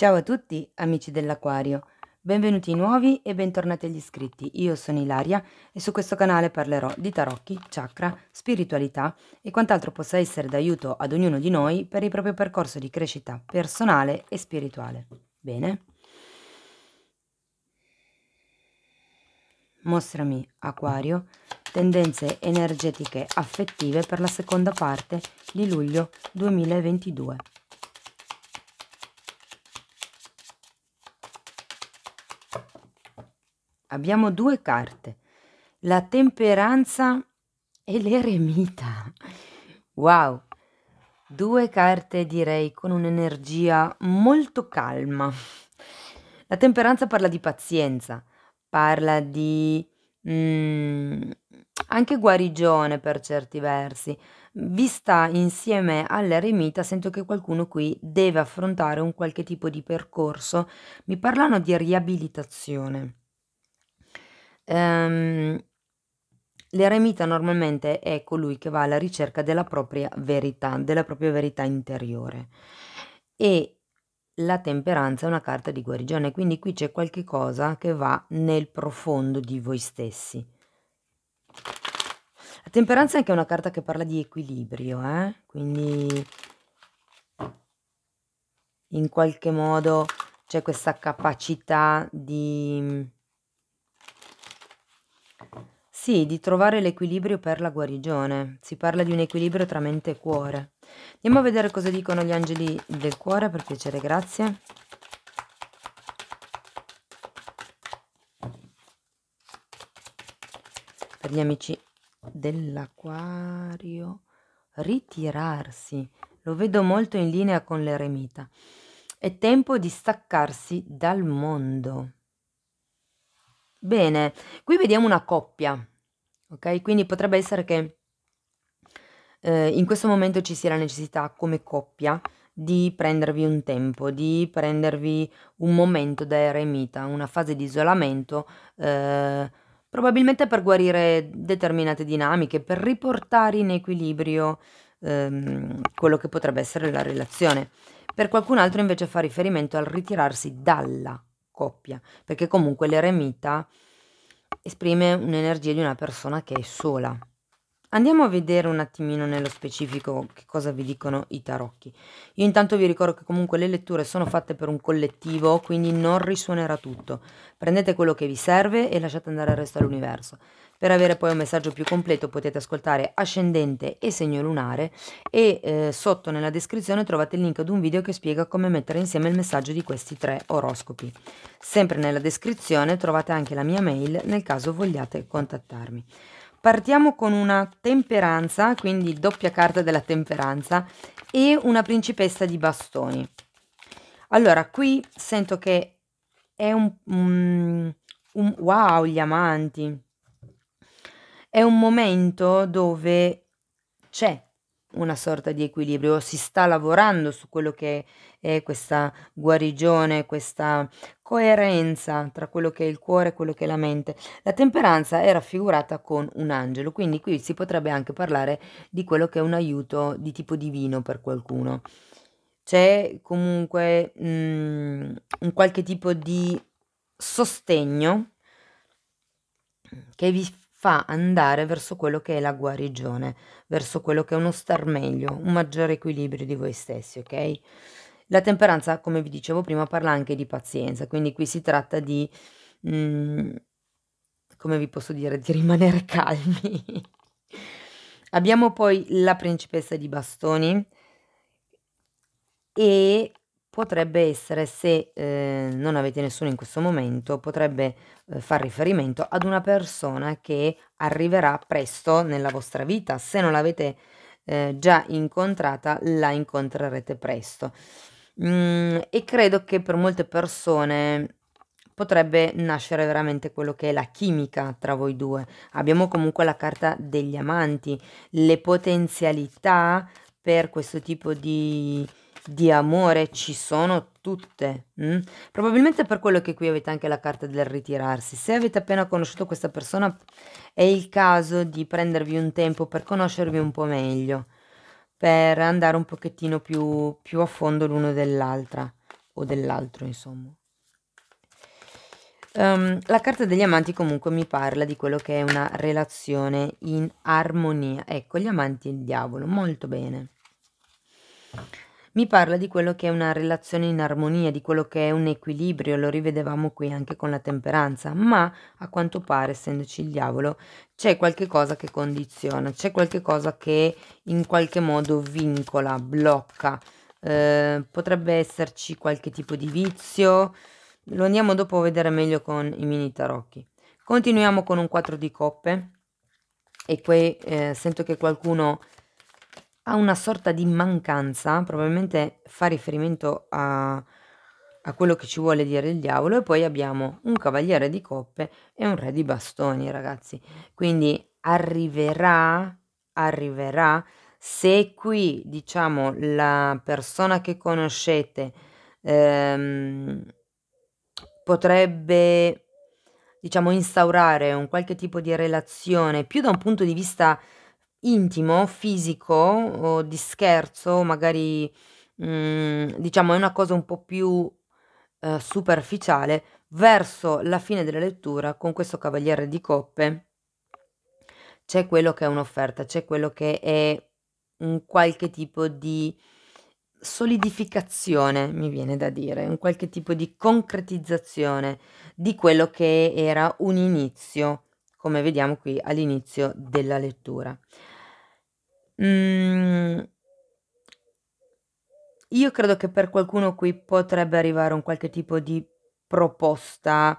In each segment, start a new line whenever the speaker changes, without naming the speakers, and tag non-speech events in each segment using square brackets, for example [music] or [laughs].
Ciao a tutti amici dell'Aquario, benvenuti nuovi e bentornati agli iscritti. Io sono Ilaria e su questo canale parlerò di tarocchi, chakra, spiritualità e quant'altro possa essere d'aiuto ad ognuno di noi per il proprio percorso di crescita personale e spirituale. Bene? Mostrami, Aquario, tendenze energetiche affettive per la seconda parte di luglio 2022. Abbiamo due carte, la temperanza e l'eremita. Wow, due carte direi con un'energia molto calma. La temperanza parla di pazienza, parla di mm, anche guarigione per certi versi. Vista insieme all'eremita sento che qualcuno qui deve affrontare un qualche tipo di percorso. Mi parlano di riabilitazione. Um, l'eremita normalmente è colui che va alla ricerca della propria verità, della propria verità interiore. E la temperanza è una carta di guarigione, quindi qui c'è qualche cosa che va nel profondo di voi stessi. La temperanza è anche una carta che parla di equilibrio, eh? quindi in qualche modo c'è questa capacità di sì, di trovare l'equilibrio per la guarigione. Si parla di un equilibrio tra mente e cuore. Andiamo a vedere cosa dicono gli angeli del cuore, per piacere, grazie. Per gli amici dell'acquario, ritirarsi. Lo vedo molto in linea con l'eremita. È tempo di staccarsi dal mondo. Bene, qui vediamo una coppia ok? Quindi potrebbe essere che eh, in questo momento ci sia la necessità come coppia di prendervi un tempo, di prendervi un momento da eremita, una fase di isolamento, eh, probabilmente per guarire determinate dinamiche, per riportare in equilibrio ehm, quello che potrebbe essere la relazione. Per qualcun altro invece fa riferimento al ritirarsi dalla coppia, perché comunque l'eremita esprime un'energia di una persona che è sola. Andiamo a vedere un attimino nello specifico che cosa vi dicono i tarocchi. Io intanto vi ricordo che comunque le letture sono fatte per un collettivo, quindi non risuonerà tutto. Prendete quello che vi serve e lasciate andare il resto all'universo. Per avere poi un messaggio più completo potete ascoltare Ascendente e Segno Lunare e eh, sotto nella descrizione trovate il link ad un video che spiega come mettere insieme il messaggio di questi tre oroscopi. Sempre nella descrizione trovate anche la mia mail nel caso vogliate contattarmi. Partiamo con una temperanza, quindi doppia carta della temperanza e una principessa di bastoni. Allora, qui sento che è un, un, un wow gli amanti è un momento dove c'è una sorta di equilibrio, si sta lavorando su quello che è questa guarigione, questa coerenza tra quello che è il cuore e quello che è la mente. La temperanza è raffigurata con un angelo, quindi qui si potrebbe anche parlare di quello che è un aiuto di tipo divino per qualcuno. C'è comunque mh, mm, un qualche tipo di sostegno che vi fa andare verso quello che è la guarigione, verso quello che è uno star meglio, un maggiore equilibrio di voi stessi, ok? La temperanza, come vi dicevo prima, parla anche di pazienza, quindi qui si tratta di, mh, mm, come vi posso dire, di rimanere [laughs] calmi. Abbiamo poi la principessa di bastoni e potrebbe essere, se eh, non avete nessuno in questo momento, potrebbe eh, far riferimento ad una persona che arriverà presto nella vostra vita. Se non l'avete eh, già incontrata, la incontrerete presto. Mm, e credo che per molte persone potrebbe nascere veramente quello che è la chimica tra voi due. Abbiamo comunque la carta degli amanti, le potenzialità per questo tipo di di amore ci sono tutte. Mh? Mm? Probabilmente per quello che qui avete anche la carta del ritirarsi. Se avete appena conosciuto questa persona è il caso di prendervi un tempo per conoscervi un po' meglio, per andare un pochettino più, più a fondo l'uno dell'altra o dell'altro insomma. Um, la carta degli amanti comunque mi parla di quello che è una relazione in armonia. Ecco, gli amanti e il diavolo, molto bene mi parla di quello che è una relazione in armonia, di quello che è un equilibrio, lo rivedevamo qui anche con la temperanza, ma a quanto pare, essendoci il diavolo, c'è qualche cosa che condiziona, c'è qualche cosa che in qualche modo vincola, blocca, eh, potrebbe esserci qualche tipo di vizio, lo andiamo dopo a vedere meglio con i mini tarocchi. Continuiamo con un 4 di coppe e qui eh, sento che qualcuno a una sorta di mancanza, probabilmente fa riferimento a, a quello che ci vuole dire il diavolo, e poi abbiamo un cavaliere di coppe e un re di bastoni, ragazzi. Quindi arriverà, arriverà, se qui, diciamo, la persona che conoscete ehm, potrebbe, diciamo, instaurare un qualche tipo di relazione più da un punto di vista intimo, fisico o di scherzo, magari mm, diciamo è una cosa un po' più eh, superficiale, verso la fine della lettura con questo cavaliere di coppe c'è quello che è un'offerta, c'è quello che è un qualche tipo di solidificazione, mi viene da dire, un qualche tipo di concretizzazione di quello che era un inizio, come vediamo qui all'inizio della lettura. Mhmm, io credo che per qualcuno qui potrebbe arrivare un qualche tipo di proposta,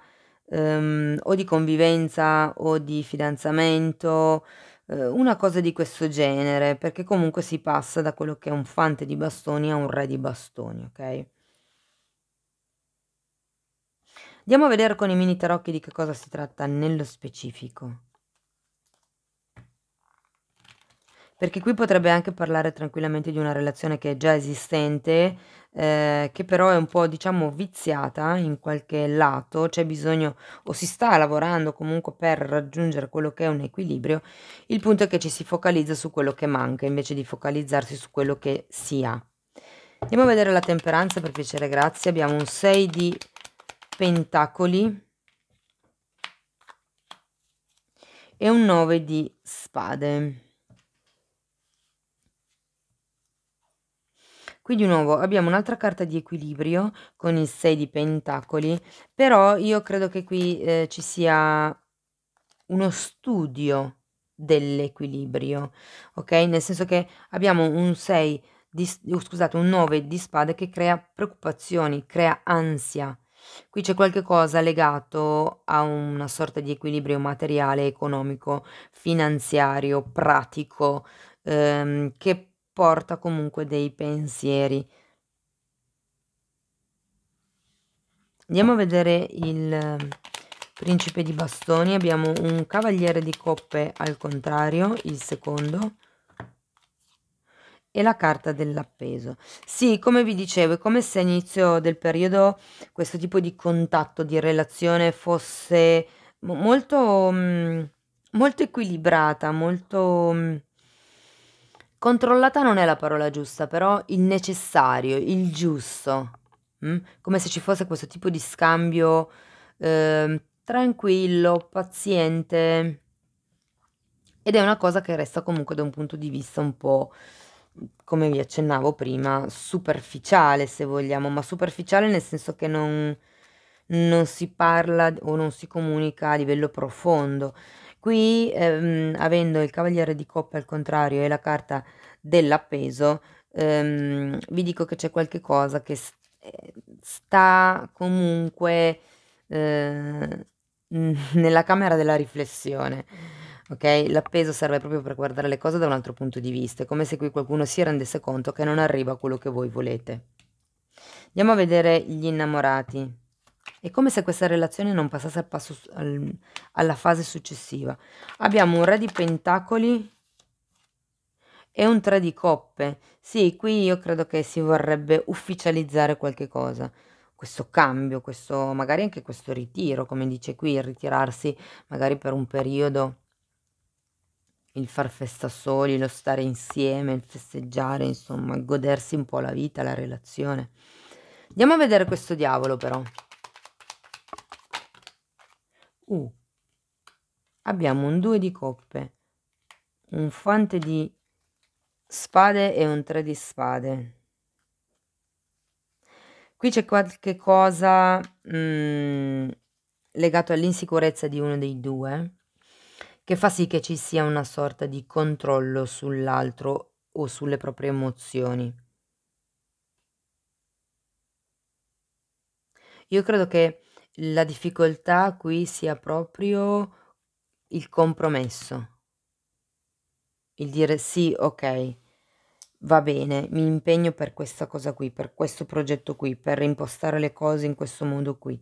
ehm, o di convivenza o di fidanzamento, uhm, una cosa di questo genere, perché comunque si passa da quello che è un fante di bastoni a un re di bastoni, ok? Andiamo a vedere con i mini tarocchi di che cosa si tratta nello specifico. Perché qui potrebbe anche parlare tranquillamente di una relazione che è già esistente, eh, che però è un po' diciamo viziata in qualche lato, c'è bisogno o si sta lavorando comunque per raggiungere quello che è un equilibrio, il punto è che ci si focalizza su quello che manca invece di focalizzarsi su quello che si ha. Andiamo a vedere la temperanza per piacere, grazie, abbiamo un 6 di pentacoli e un 9 di spade. Qui di nuovo abbiamo un'altra carta di equilibrio con il 6 di pentacoli, però io credo che qui eh, ci sia uno studio dell'equilibrio, ok? Nel senso che abbiamo un 6 di, scusate, un 9 di spade che crea preoccupazioni, crea ansia. Qui c'è qualche cosa legato a una sorta di equilibrio materiale, economico, finanziario, pratico, ehm, che porta comunque dei pensieri. Andiamo a vedere il ehm, principe di bastoni, abbiamo un cavaliere di coppe al contrario, il secondo, e la carta dell'appeso. Sì, come vi dicevo, è come se all'inizio del periodo questo tipo di contatto, di relazione fosse molto, mm, molto equilibrata, molto mm, Controllata non è la parola giusta, però il necessario, il giusto. Mm? Come se ci fosse questo tipo di scambio eh, tranquillo, paziente. Ed è una cosa che resta comunque da un punto di vista un po', come vi accennavo prima, superficiale se vogliamo, ma superficiale nel senso che non, non si parla o non si comunica a livello profondo. Qui, ehm, avendo il cavaliere di coppe al contrario e la carta dell'appeso, ehm, vi dico che c'è qualche cosa che eh, sta comunque eh, [laughs] nella camera della riflessione. Ok? L'appeso serve proprio per guardare le cose da un altro punto di vista, è come se qui qualcuno si rendesse conto che non arriva a quello che voi volete. Andiamo a vedere gli innamorati. È come se questa relazione non passasse al passo, al, alla fase successiva. Abbiamo un re di pentacoli e un tre di coppe. Sì, qui io credo che si vorrebbe ufficializzare qualche cosa. Questo cambio, questo, magari anche questo ritiro, come dice qui, il ritirarsi magari per un periodo, il far festa soli, lo stare insieme, il festeggiare, insomma, godersi un po' la vita, la relazione. Andiamo a vedere questo diavolo però. U. Abbiamo un 2 di coppe, un fante di spade e un 3 di spade. Qui c'è qualche cosa mh, mm, legato all'insicurezza di uno dei due che fa sì che ci sia una sorta di controllo sull'altro o sulle proprie emozioni. Io credo che la difficoltà qui sia proprio il compromesso, il dire sì, ok, va bene, mi impegno per questa cosa qui, per questo progetto qui, per impostare le cose in questo modo qui.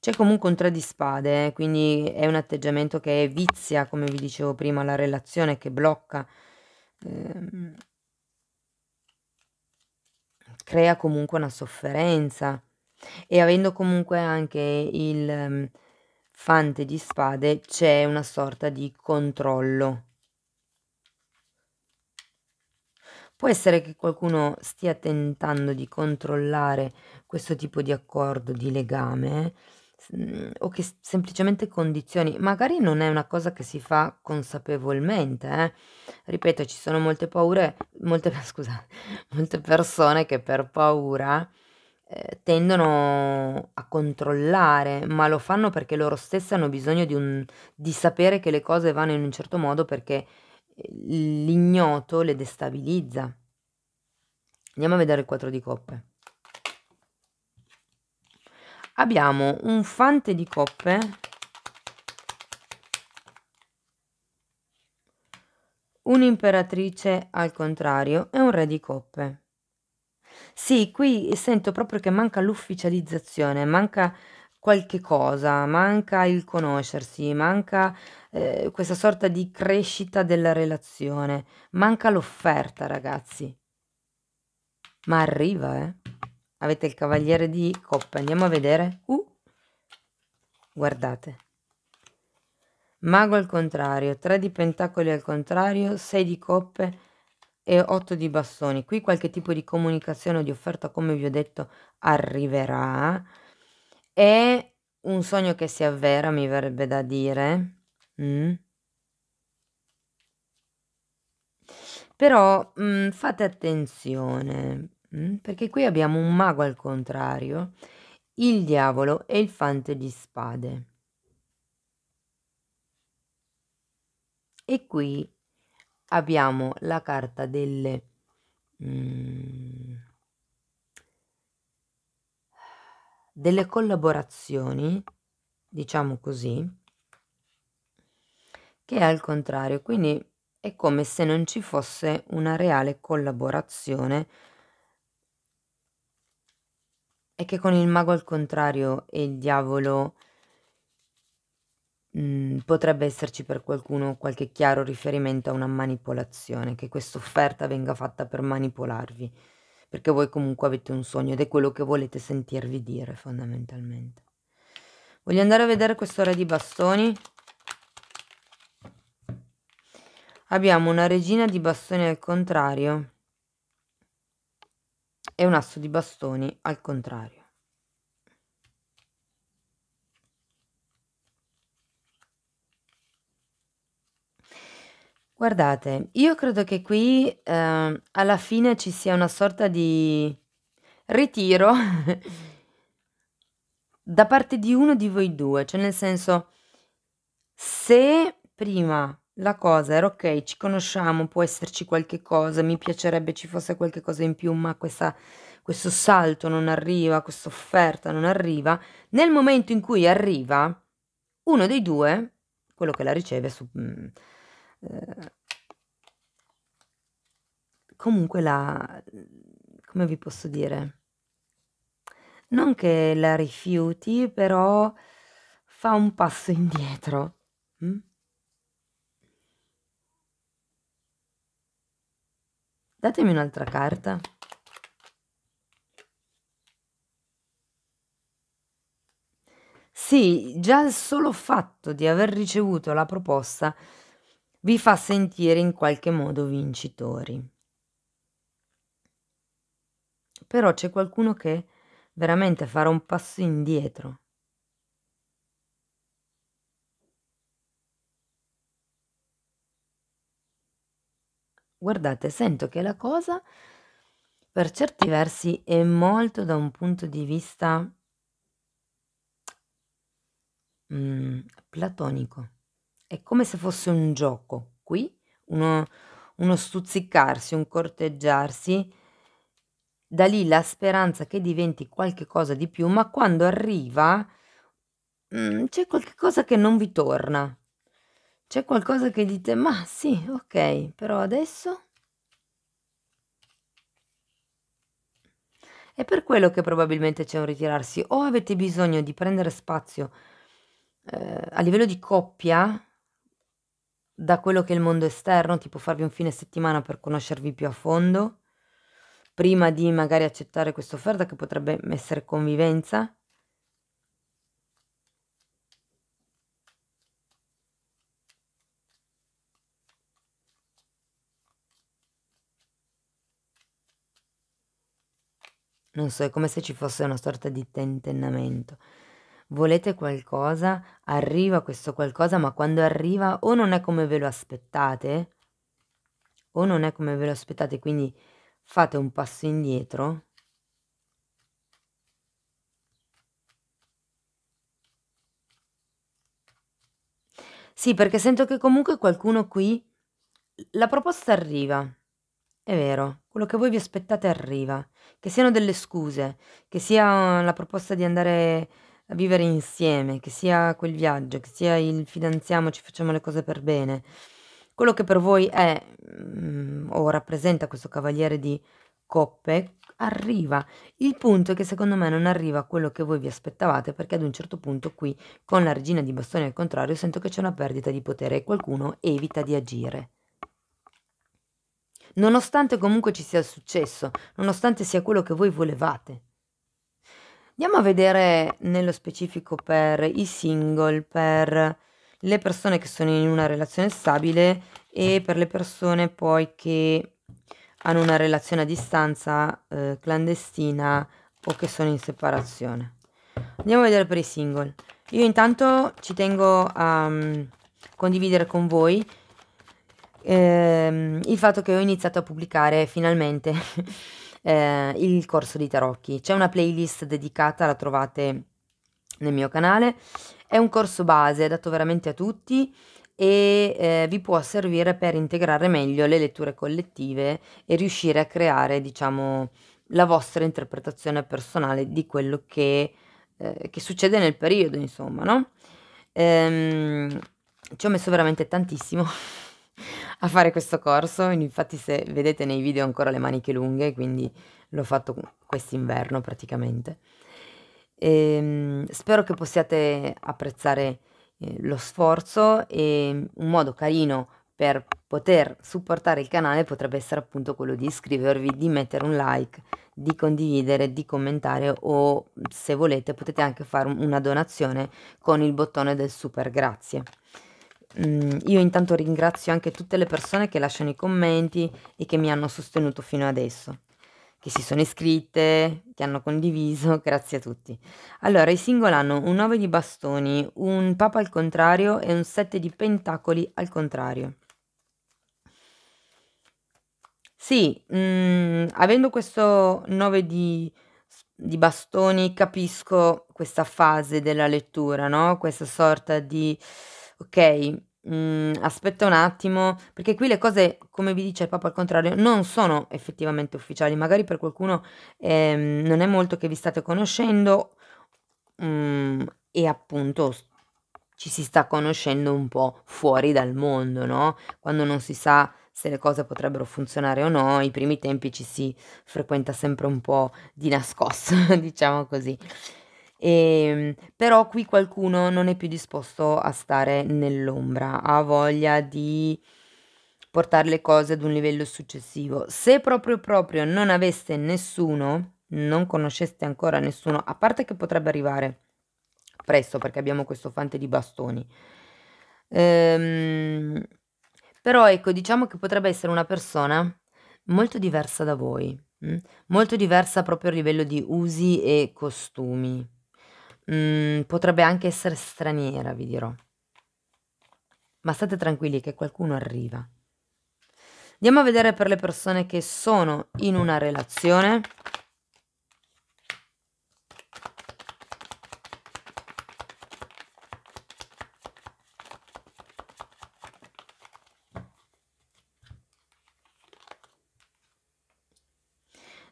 C'è comunque un tre di spade, eh, quindi è un atteggiamento che vizia, come vi dicevo prima, la relazione, che blocca, eh, crea comunque una sofferenza e avendo comunque anche il ehm, fante di spade c'è una sorta di controllo. Può essere che qualcuno stia tentando di controllare questo tipo di accordo, di legame, mm, o che semplicemente condizioni, magari non è una cosa che si fa consapevolmente, eh. ripeto, ci sono molte paure, molte, [laughs] scusate, molte persone che per paura eh, tendono a controllare, ma lo fanno perché loro stessi hanno bisogno di, un, di sapere che le cose vanno in un certo modo perché eh, l'ignoto le destabilizza. Andiamo a vedere il 4 di coppe. Abbiamo un fante di coppe un'imperatrice al contrario e un re di coppe. Sì, qui sento proprio che manca l'ufficializzazione, manca qualche cosa, manca il conoscersi, manca eh, questa sorta di crescita della relazione, manca l'offerta, ragazzi. Ma arriva, eh. Avete il cavaliere di coppa, andiamo a vedere. Uh, guardate. Mago al contrario, tre di pentacoli al contrario, sei di coppe, e 8 di bastoni. Qui qualche tipo di comunicazione o di offerta, come vi ho detto, arriverà. È un sogno che si avvera, mi verrebbe da dire. Mm. Però mh, mm, fate attenzione, mh, mm, perché qui abbiamo un mago al contrario, il diavolo e il fante di spade. E qui abbiamo la carta delle... Mm, delle collaborazioni, diciamo così, che è al contrario, quindi è come se non ci fosse una reale collaborazione e che con il mago al contrario e il diavolo mh, mm, potrebbe esserci per qualcuno qualche chiaro riferimento a una manipolazione, che questa offerta venga fatta per manipolarvi, perché voi comunque avete un sogno ed è quello che volete sentirvi dire fondamentalmente. Voglio andare a vedere questo re di bastoni. Abbiamo una regina di bastoni al contrario e un asso di bastoni al contrario. Guardate, io credo che qui, ehm, alla fine ci sia una sorta di ritiro [laughs] da parte di uno di voi due, cioè nel senso, se prima la cosa era ok, ci conosciamo, può esserci qualche cosa, mi piacerebbe ci fosse qualche cosa in più, ma questa, questo salto non arriva, questa offerta non arriva, nel momento in cui arriva, uno dei due, quello che la riceve, su, mm, eh, comunque la, come vi posso dire, non che la rifiuti, però fa un passo indietro. Mm? Datemi un'altra carta. Sì, già il solo fatto di aver ricevuto la proposta vi fa sentire in qualche modo vincitori. Però c'è qualcuno che veramente farà un passo indietro. Guardate, sento che la cosa per certi versi è molto da un punto di vista mm, platonico. È come se fosse un gioco, qui, uno, uno stuzzicarsi, un corteggiarsi. Da lì la speranza che diventi qualche cosa di più, ma quando arriva mh, mm, c'è qualcosa che non vi torna. C'è qualcosa che dite, ma sì, ok, però adesso... È per quello che probabilmente c'è un ritirarsi. O avete bisogno di prendere spazio eh, a livello di coppia, da quello che è il mondo esterno, tipo farvi un fine settimana per conoscervi più a fondo, prima di magari accettare questa offerta che potrebbe essere convivenza. Non so, è come se ci fosse una sorta di tentennamento volete qualcosa, arriva questo qualcosa, ma quando arriva o non è come ve lo aspettate, o non è come ve lo aspettate, quindi fate un passo indietro. Sì, perché sento che comunque qualcuno qui, la proposta arriva, è vero, quello che voi vi aspettate arriva, che siano delle scuse, che sia la proposta di andare a vivere insieme, che sia quel viaggio, che sia il fidanziamoci, facciamo le cose per bene. Quello che per voi è mm, o rappresenta questo cavaliere di coppe arriva. Il punto è che secondo me non arriva quello che voi vi aspettavate perché ad un certo punto qui con la regina di bastoni al contrario sento che c'è una perdita di potere e qualcuno evita di agire. Nonostante comunque ci sia il successo, nonostante sia quello che voi volevate. Andiamo a vedere nello specifico per i single, per le persone che sono in una relazione stabile e per le persone poi che hanno una relazione a distanza eh, clandestina o che sono in separazione. Andiamo a vedere per i single. Io intanto ci tengo a um, condividere con voi ehm, il fatto che ho iniziato a pubblicare finalmente [laughs] eh, il corso di tarocchi. C'è una playlist dedicata, la trovate nel mio canale. È un corso base adatto veramente a tutti e eh, vi può servire per integrare meglio le letture collettive e riuscire a creare, diciamo, la vostra interpretazione personale di quello che, eh, che succede nel periodo, insomma, no? Ehm, ci ho messo veramente tantissimo [laughs] a fare questo corso, infatti se vedete nei video ho ancora le maniche lunghe, quindi l'ho fatto quest'inverno praticamente. E, ehm, spero che possiate apprezzare eh, lo sforzo e un modo carino per poter supportare il canale potrebbe essere appunto quello di iscrivervi, di mettere un like, di condividere, di commentare o se volete potete anche fare una donazione con il bottone del super grazie. Mm, io intanto ringrazio anche tutte le persone che lasciano i commenti e che mi hanno sostenuto fino adesso, che si sono iscritte, che hanno condiviso, [laughs] grazie a tutti. Allora, i singoli hanno un 9 di bastoni, un papa al contrario e un 7 di pentacoli al contrario. Sì, mm, avendo questo 9 di, di, bastoni capisco questa fase della lettura, no? Questa sorta di, ok, Mm, aspetta un attimo, perché qui le cose, come vi dice il Papa al contrario, non sono effettivamente ufficiali, magari per qualcuno ehm, non è molto che vi state conoscendo mm, e appunto ci si sta conoscendo un po' fuori dal mondo, no? Quando non si sa se le cose potrebbero funzionare o no, i primi tempi ci si frequenta sempre un po' di nascosto, [laughs] diciamo così. E, ehm, però qui qualcuno non è più disposto a stare nell'ombra, ha voglia di portare le cose ad un livello successivo. Se proprio proprio non aveste nessuno, non conosceste ancora nessuno, a parte che potrebbe arrivare presto perché abbiamo questo fante di bastoni. Ehm, però ecco, diciamo che potrebbe essere una persona molto diversa da voi, mh? Mm? molto diversa proprio a livello di usi e costumi. Mm, potrebbe anche essere straniera, vi dirò. Ma state tranquilli che qualcuno arriva. Andiamo a vedere per le persone che sono in una relazione.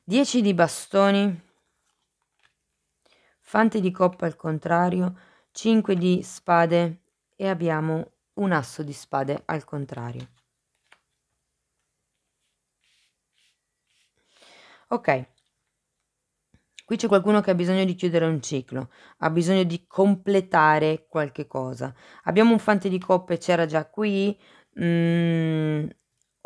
Dieci di bastoni fante di coppa al contrario, 5 di spade e abbiamo un asso di spade al contrario. Ok, qui c'è qualcuno che ha bisogno di chiudere un ciclo, ha bisogno di completare qualche cosa. Abbiamo un fante di coppe, c'era già qui, mm,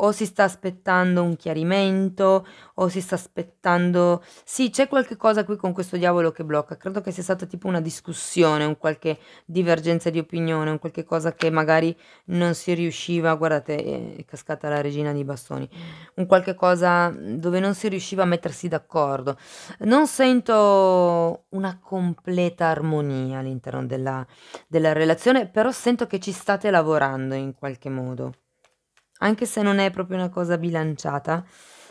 o si sta aspettando un chiarimento, o si sta aspettando... Sì, c'è qualche cosa qui con questo diavolo che blocca. Credo che sia stata tipo una discussione, un qualche divergenza di opinione, un qualche cosa che magari non si riusciva... Guardate, eh, è cascata la regina di bastoni. Un qualche cosa dove non si riusciva a mettersi d'accordo. Non sento una completa armonia all'interno della, della relazione, però sento che ci state lavorando in qualche modo anche se non è proprio una cosa bilanciata,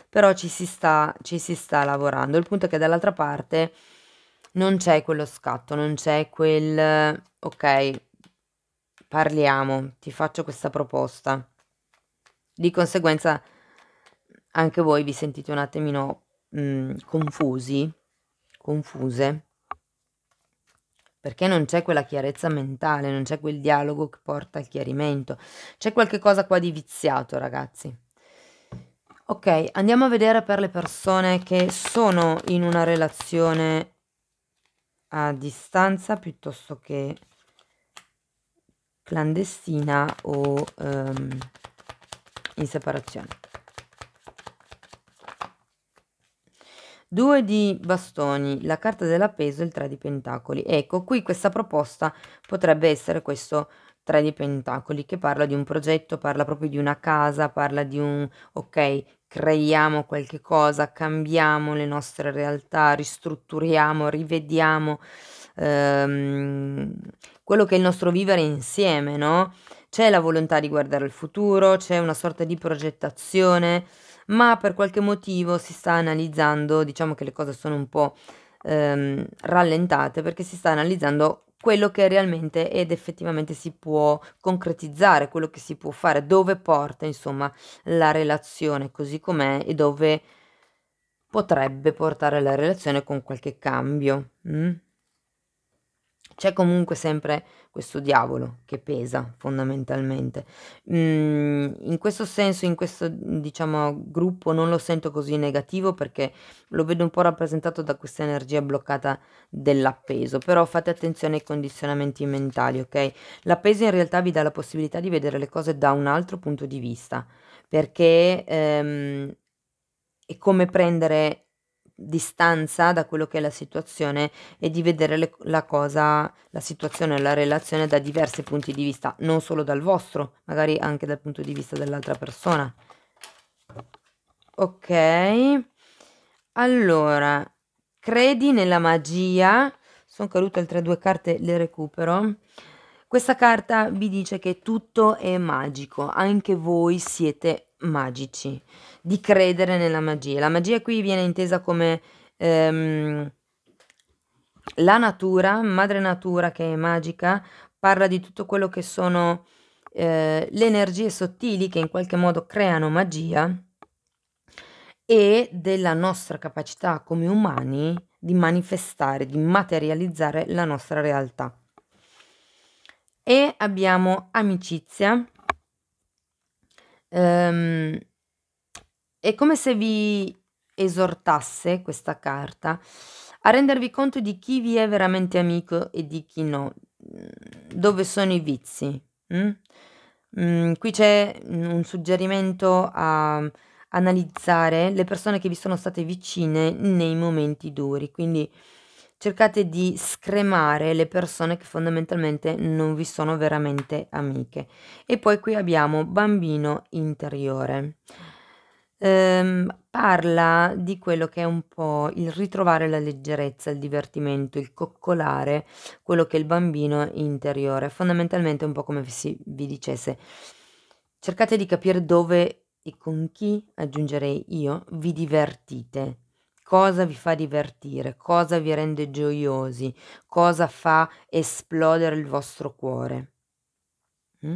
però ci si sta, ci si sta lavorando. Il punto è che dall'altra parte non c'è quello scatto, non c'è quel ok, parliamo, ti faccio questa proposta. Di conseguenza anche voi vi sentite un attimino mh, mm, confusi, confuse perché non c'è quella chiarezza mentale, non c'è quel dialogo che porta al chiarimento. C'è qualche cosa qua di viziato, ragazzi. Ok, andiamo a vedere per le persone che sono in una relazione a distanza piuttosto che clandestina o um, in separazione. due di bastoni, la carta dell'appeso e il tre di pentacoli. Ecco, qui questa proposta potrebbe essere questo tre di pentacoli che parla di un progetto, parla proprio di una casa, parla di un ok, creiamo qualche cosa, cambiamo le nostre realtà, ristrutturiamo, rivediamo ehm, quello che è il nostro vivere insieme, no? C'è la volontà di guardare il futuro, c'è una sorta di progettazione ma per qualche motivo si sta analizzando, diciamo che le cose sono un po' ehm, rallentate perché si sta analizzando quello che realmente ed effettivamente si può concretizzare, quello che si può fare, dove porta insomma la relazione così com'è e dove potrebbe portare la relazione con qualche cambio. Mm? C'è comunque sempre questo diavolo che pesa fondamentalmente. Mm, in questo senso, in questo diciamo gruppo non lo sento così negativo perché lo vedo un po' rappresentato da questa energia bloccata dell'appeso, però fate attenzione ai condizionamenti mentali, ok? L'appeso in realtà vi dà la possibilità di vedere le cose da un altro punto di vista, perché ehm, è come prendere distanza da quello che è la situazione e di vedere le, la cosa, la situazione, la relazione da diversi punti di vista, non solo dal vostro, magari anche dal punto di vista dell'altra persona. Ok, allora, credi nella magia? Sono cadute altre due carte, le recupero. Questa carta vi dice che tutto è magico, anche voi siete magici di credere nella magia. La magia qui viene intesa come ehm, la natura, madre natura che è magica, parla di tutto quello che sono eh, le energie sottili che in qualche modo creano magia e della nostra capacità come umani di manifestare, di materializzare la nostra realtà. E abbiamo amicizia, ehm, è come se vi esortasse questa carta a rendervi conto di chi vi è veramente amico e di chi no, mm, dove sono i vizi. Mm? Mm, qui c'è un suggerimento a analizzare le persone che vi sono state vicine nei momenti duri, quindi cercate di scremare le persone che fondamentalmente non vi sono veramente amiche. E poi qui abbiamo bambino interiore ehm, parla di quello che è un po' il ritrovare la leggerezza, il divertimento, il coccolare quello che è il bambino interiore. Fondamentalmente è un po' come se vi dicesse cercate di capire dove e con chi, aggiungerei io, vi divertite. Cosa vi fa divertire, cosa vi rende gioiosi, cosa fa esplodere il vostro cuore. Mm?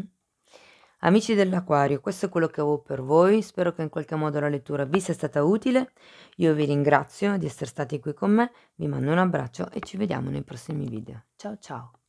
Amici dell'Aquario, questo è quello che avevo per voi, spero che in qualche modo la lettura vi sia stata utile, io vi ringrazio di essere stati qui con me, vi mando un abbraccio e ci vediamo nei prossimi video. Ciao ciao!